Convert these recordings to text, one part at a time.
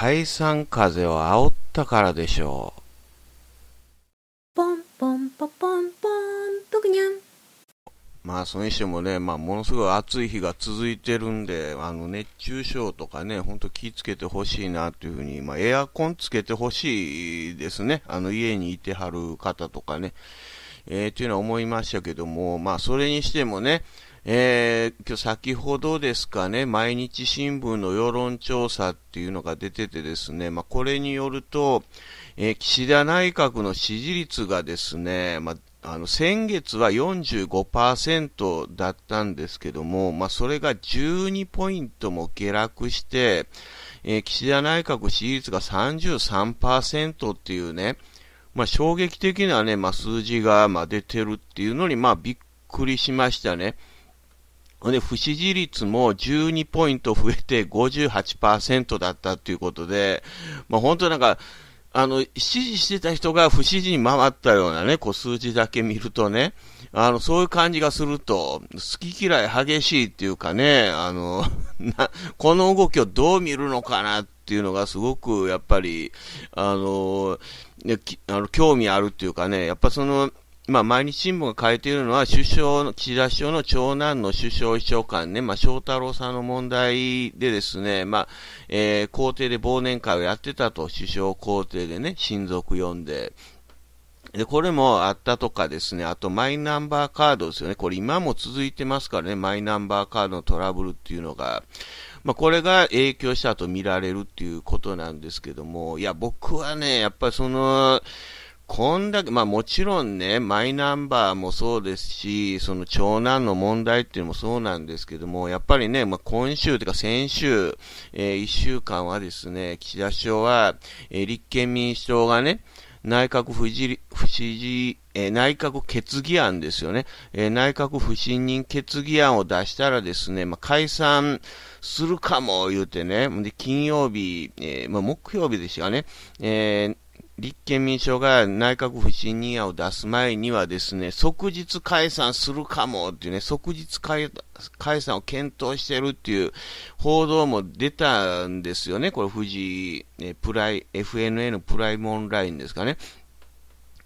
解散風を煽ったからでしょう。ポンポンポポンポン、プくニャンまあ、それにしてもね、まあ、ものすごい暑い日が続いてるんで、あの、熱中症とかね、ほんと気をつけてほしいなというふうに、まあ、エアコンつけてほしいですね。あの、家にいてはる方とかね。えー、というのは思いましたけども、まあ、それにしてもね、えー、今日先ほどですかね、毎日新聞の世論調査っていうのが出ててですね、まあ、これによると、えー、岸田内閣の支持率がですね、まあ、あの、先月は45%だったんですけども、まあ、それが12ポイントも下落して、えー、岸田内閣支持率が33%っていうね、まあ、衝撃的なね、まあ、数字が、まあ、出てるっていうのに、まあ、びっくりしましたね。で、不支持率も12ポイント増えて58%だったということで、まあ、本当なんか、あの、支持してた人が不支持に回ったようなね、こう数字だけ見るとね、あの、そういう感じがすると、好き嫌い激しいっていうかね、あの、この動きをどう見るのかなっていうのがすごく、やっぱり、あの、あの興味あるっていうかね、やっぱその、まあ、毎日新聞が書いているのは、首相の、岸田首相の長男の首相秘書官ね、まあ、翔太郎さんの問題でですね、まあ、えー、皇帝で忘年会をやってたと、首相皇帝でね、親族呼んで、で、これもあったとかですね、あとマイナンバーカードですよね。これ今も続いてますからね、マイナンバーカードのトラブルっていうのが。まあ、これが影響したと見られるっていうことなんですけども、いや、僕はね、やっぱりその、こんだけ、まあもちろんね、マイナンバーもそうですし、その長男の問題っていうのもそうなんですけども、やっぱりね、まあ今週というか先週、えー、1週間はですね、岸田首相は、えー、立憲民主党がね、内閣不支持、えー、内閣決議案ですよね、えー、内閣不信任決議案を出したらですね、まあ、解散するかも言うてね、で金曜日、えーまあ、木曜日でしたね、えー立憲民主党が内閣不信任案を出す前にはですね、即日解散するかもっていうね、即日解散を検討してるっていう報道も出たんですよね、これ、富士、えプライ、FNN プライムオンラインですかね。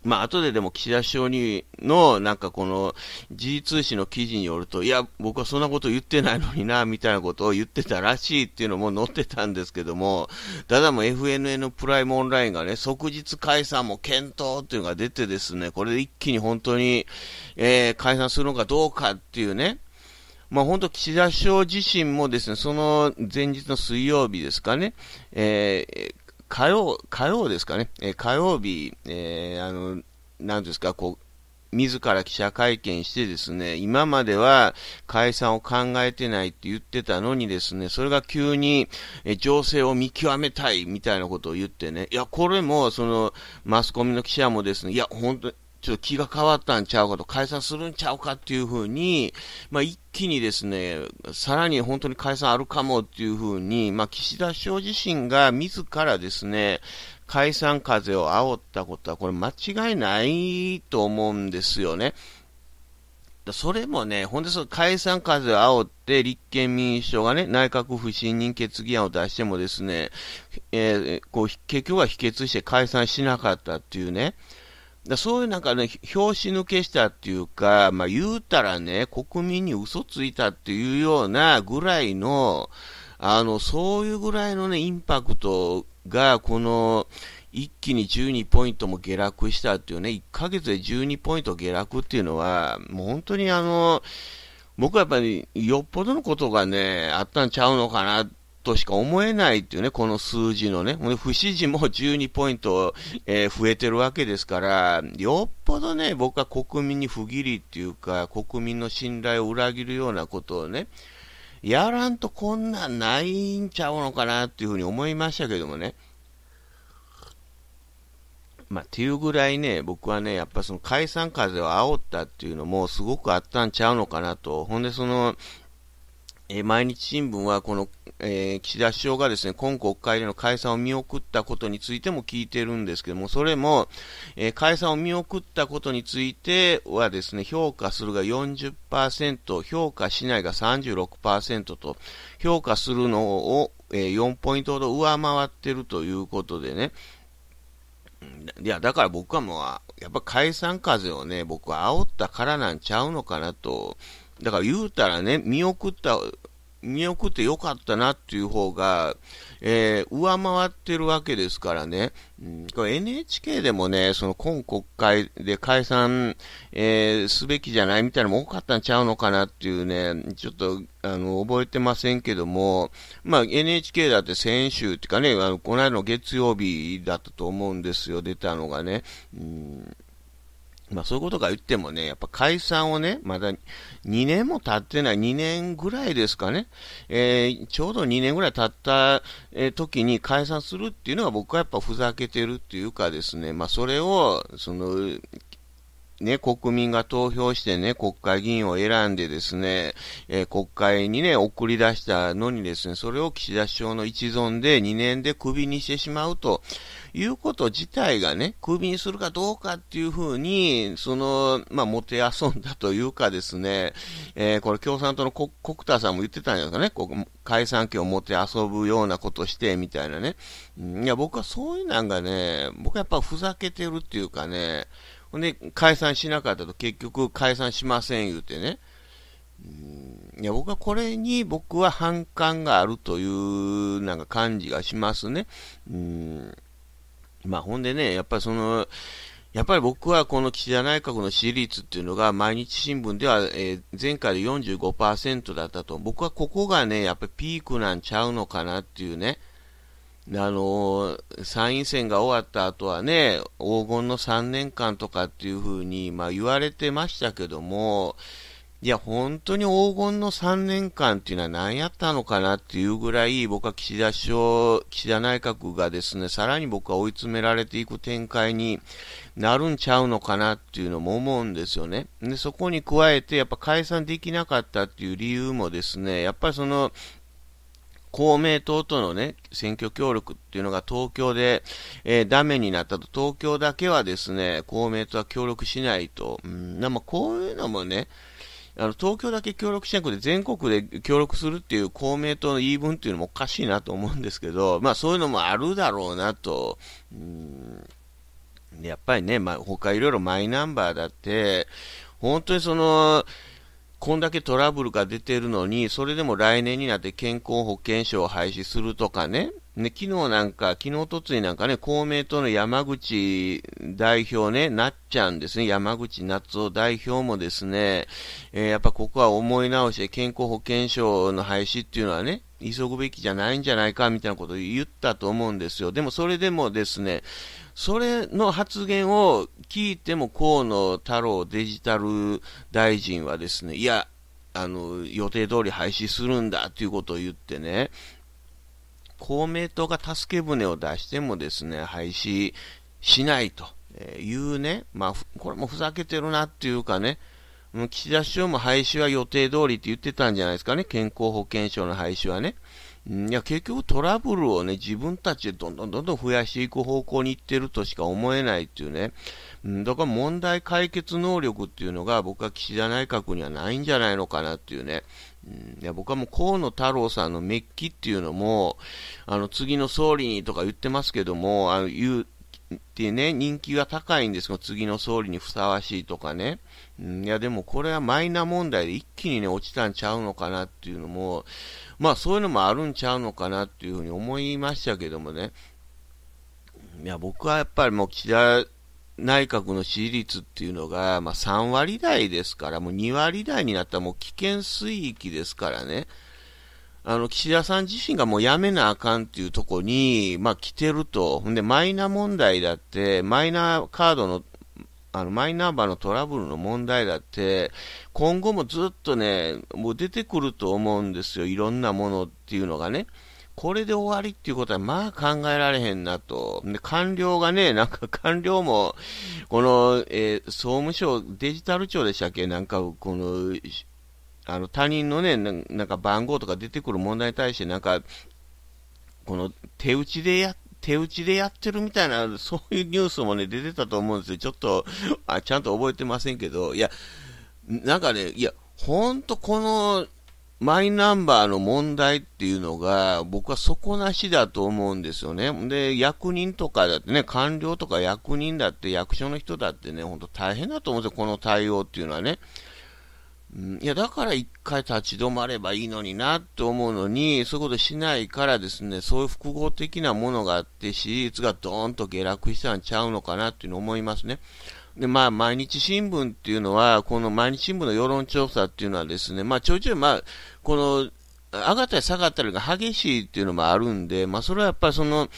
まあ、後ででも岸田首相にの、なんかこの、G 通信の記事によると、いや、僕はそんなこと言ってないのにな、みたいなことを言ってたらしいっていうのも載ってたんですけども、ただも FNN プライムオンラインがね、即日解散も検討っていうのが出てですね、これで一気に本当に、えー、解散するのかどうかっていうね、まあ、本当、岸田首相自身もですね、その前日の水曜日ですかね、えー、火曜、火曜ですかね、えー、火曜日、えー、あの、なんですか、こう、自ら記者会見してですね、今までは解散を考えてないって言ってたのにですね、それが急にえ情勢を見極めたいみたいなことを言ってね、いや、これもそのマスコミの記者もですね、いや、本当ちょっと気が変わったんちゃうかと、解散するんちゃうかっていうふうに、まあ、一気にですね、さらに本当に解散あるかもっていうふうに、まあ、岸田首相自身が自らですね、解散風を煽ったことは、これ間違いないと思うんですよね。それもね、ほんでその解散風を煽って、立憲民主党がね、内閣不信任決議案を出してもですね、えー、こう、結局は否決して解散しなかったっていうね、だそういうなんかね、拍子抜けしたっていうか、まあ言うたらね、国民に嘘ついたっていうようなぐらいの、あの、そういうぐらいのね、インパクトが、この、一気に12ポイントも下落したっていうね、1ヶ月で12ポイント下落っていうのは、もう本当にあの、僕はやっぱりよっぽどのことがね、あったんちゃうのかなってとしか思えないっていうね、この数字のね、不支持も12 ポイント、えー、増えてるわけですから、よっぽどね、僕は国民に不義理っていうか、国民の信頼を裏切るようなことをね、やらんとこんなんないんちゃうのかなっていうふうに思いましたけどもね。まあ、っていうぐらいね、僕はね、やっぱその解散風を煽ったっていうのもすごくあったんちゃうのかなと。ほんで、その、え毎日新聞はこの、えー、岸田首相がですね、今国会での解散を見送ったことについても聞いてるんですけども、それも、えー、解散を見送ったことについてはですね、評価するが40%、評価しないが36%と、評価するのを、えー、4ポイントほど上回ってるということでね、いや、だから僕はもう、やっぱ解散風をね、僕は煽ったからなんちゃうのかなと、だから言うたらね、見送った見送ってよかったなっていう方が、えー、上回ってるわけですからね、うん、これ NHK でもね、その今国会で解散、えー、すべきじゃないみたいなのも多かったんちゃうのかなっていうね、ちょっとあの覚えてませんけども、まあ、NHK だって先週っていうかね、あのこの間の月曜日だったと思うんですよ、出たのがね。うんまあそういうことが言ってもね、やっぱ解散をね、まだ2年も経ってない、2年ぐらいですかね、えー、ちょうど2年ぐらい経った時に解散するっていうのが僕はやっぱふざけてるっていうかですね、まあそれを、その、ね、国民が投票してね、国会議員を選んでですね、えー、国会にね、送り出したのにですね、それを岸田首相の一存で2年でクビにしてしまうということ自体がね、クビにするかどうかっていうふうに、その、まあ、もてあそんだというかですね、えー、これ共産党の国田さんも言ってたんですかね、こ解散権をもてあそぶようなことしてみたいなね。いや、僕はそういうなんがね、僕はやっぱふざけてるっていうかね、ほんで、解散しなかったと、結局解散しません言うてね。いや僕はこれに僕は反感があるというなんか感じがしますね。うんまあ、ほんでね、やっぱりその、やっぱり僕はこの岸田内閣の支持率っていうのが毎日新聞では、えー、前回で45%だったと。僕はここがね、やっぱりピークなんちゃうのかなっていうね。あの参院選が終わった後はね、黄金の3年間とかっていうふうに、まあ、言われてましたけども、いや、本当に黄金の3年間っていうのは何やったのかなっていうぐらい、僕は岸田首相、岸田内閣がですね、さらに僕は追い詰められていく展開になるんちゃうのかなっていうのも思うんですよね。で、そこに加えて、やっぱ解散できなかったっていう理由もですね、やっぱりその公明党とのね、選挙協力っていうのが東京で、えー、ダメになったと、東京だけはですね、公明党は協力しないと。うん、でもこういうのもね、あの、東京だけ協力しなくて全国で協力するっていう公明党の言い分っていうのもおかしいなと思うんですけど、まあそういうのもあるだろうなと。うんやっぱりね、まあ、他いろいろマイナンバーだって、本当にその、こんだけトラブルが出てるのに、それでも来年になって健康保険証を廃止するとかね、ね、昨日なんか、昨日とついなんかね、公明党の山口代表ね、なっちゃんですね、山口夏夫代表もですね、えー、やっぱここは思い直して健康保険証の廃止っていうのはね、急ぐべきじゃないんじゃないかみたいなことを言ったと思うんですよ。でもそれでもですね、それの発言を聞いても河野太郎デジタル大臣はですね、いや、あの、予定通り廃止するんだということを言ってね、公明党が助け舟を出してもですね、廃止しないというね、まあ、これもふざけてるなっていうかね、岸田首相も廃止は予定通りって言ってたんじゃないですかね、健康保険証の廃止はね。いや結局トラブルをね自分たちでどんどんどんどん増やしていく方向にいってるとしか思えないっていうね、うん、だから問題解決能力っていうのが僕は岸田内閣にはないんじゃないのかなっていうね、うん、いや僕はもう河野太郎さんのメッキっていうのも、あの次の総理にとか言ってますけども、あの言うってね、人気は高いんですが、次の総理にふさわしいとかね。いや、でもこれはマイナ問題で一気にね、落ちたんちゃうのかなっていうのも、まあそういうのもあるんちゃうのかなっていうふうに思いましたけどもね。いや、僕はやっぱりもう岸田内閣の支持率っていうのが、まあ3割台ですから、もう2割台になったらもう危険水域ですからね。あの、岸田さん自身がもうやめなあかんっていうとこに、まあ、来てると。んで、マイナ問題だって、マイナカードの、あの、マイナンバーのトラブルの問題だって、今後もずっとね、もう出てくると思うんですよ。いろんなものっていうのがね。これで終わりっていうことは、まあ考えられへんなと。で、官僚がね、なんか 官僚も、この、えー、総務省、デジタル庁でしたっけなんか、この、あの他人のねなんか番号とか出てくる問題に対してなんかこの手打ちでや手打ちでやってるみたいな、そういうニュースもね、出てたと思うんですよ。ちょっと、あちゃんと覚えてませんけど、いや、なんかね、いや、ほんとこの、マイナンバーの問題っていうのが、僕は底なしだと思うんですよね。で、役人とかだってね、官僚とか役人だって、役所の人だってね、ほんと大変だと思うんですよ、この対応っていうのはね。うん、いや、だから一回立ち止まればいいのになと思うのに、そういうことしないからですね、そういう複合的なものがあって、支持率がドーンと下落したんちゃうのかなっていうの思いますね。で、まあ、毎日新聞っていうのは、この毎日新聞の世論調査っていうのはですね、まあ、ちょいちょい、まあ、この、上がったり下がったりが激しいっていうのもあるんで、まあ、それはやっぱりその、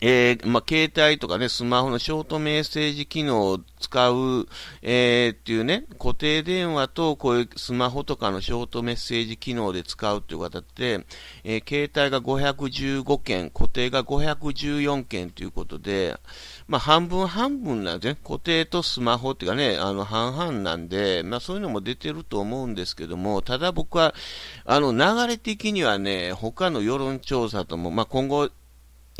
えー、まあ、携帯とかね、スマホのショートメッセージ機能を使う、えー、っていうね、固定電話とこういうスマホとかのショートメッセージ機能で使うっていう方って、えー、携帯が515件、固定が514件ということで、まあ、半分半分なんですね。固定とスマホっていうかね、あの、半々なんで、まあ、そういうのも出てると思うんですけども、ただ僕は、あの、流れ的にはね、他の世論調査とも、まあ、今後、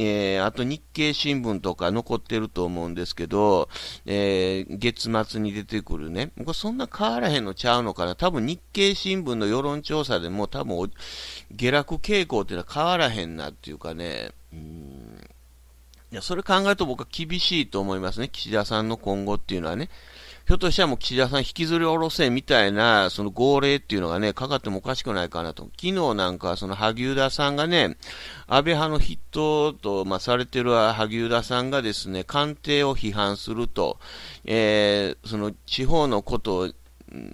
えー、あと日経新聞とか残ってると思うんですけど、えー、月末に出てくるね、これそんな変わらへんのちゃうのかな、多分日経新聞の世論調査でも多分下落傾向っていうのは変わらへんなっていうかね、うんいやそれ考えると僕は厳しいと思いますね、岸田さんの今後っていうのはね。ひょっとしたらもう岸田さん引きずり下ろせみたいな、その号令っていうのがね、かかってもおかしくないかなと。昨日なんか、その萩生田さんがね、安倍派の筆頭と、まあ、されてる萩生田さんがですね、官邸を批判すると、えー、その地方のこと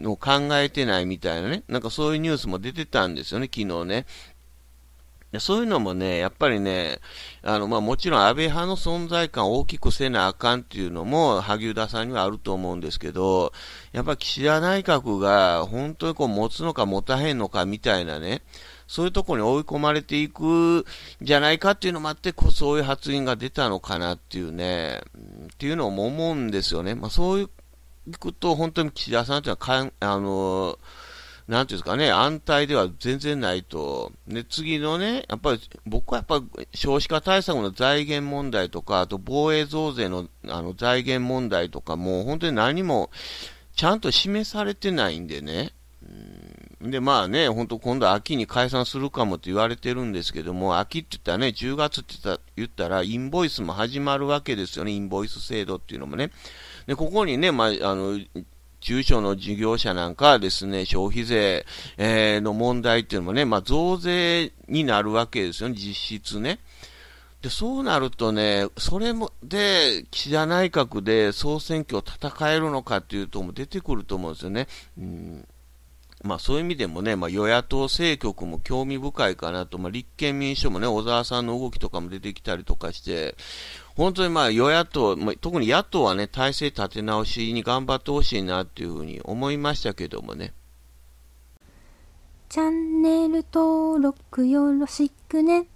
を考えてないみたいなね、なんかそういうニュースも出てたんですよね、昨日ね。そういうのもね、やっぱりね、あの、まあ、もちろん安倍派の存在感を大きくせなあかんっていうのも、萩生田さんにはあると思うんですけど、やっぱ岸田内閣が本当にこう持つのか持たへんのかみたいなね、そういうところに追い込まれていくじゃないかっていうのもあって、こうそういう発言が出たのかなっていうね、っていうのも思うんですよね。まあ、そういう、くと本当に岸田さんていうのはかん、あのーなんていうんですかね、安泰では全然ないと、で、次のね、やっぱり僕はやっぱ少子化対策の財源問題とか、あと防衛増税のあの財源問題とか、もう本当に何もちゃんと示されてないんでね。で、まあね、本当今度秋に解散するかもって言われてるんですけども、秋って言ったらね、10月って言ったら、インボイスも始まるわけですよね、インボイス制度っていうのもね。で、ここにね、まあ、あの、中小の事業者なんかはですね、消費税、えー、の問題っていうのもね、まあ、増税になるわけですよね、実質ね。で、そうなるとね、それも、で、岸田内閣で総選挙を戦えるのかっていうとも出てくると思うんですよね。うんまあ、そういう意味でもね、まあ、与野党政局も興味深いかなと、まあ、立憲民主党もね、小沢さんの動きとかも出てきたりとかして、本当にまあ与野党、まあ、特に野党はね、体制立て直しに頑張ってほしいなっていうふうに思いましたけどもね。チャンネル登録よろしくね。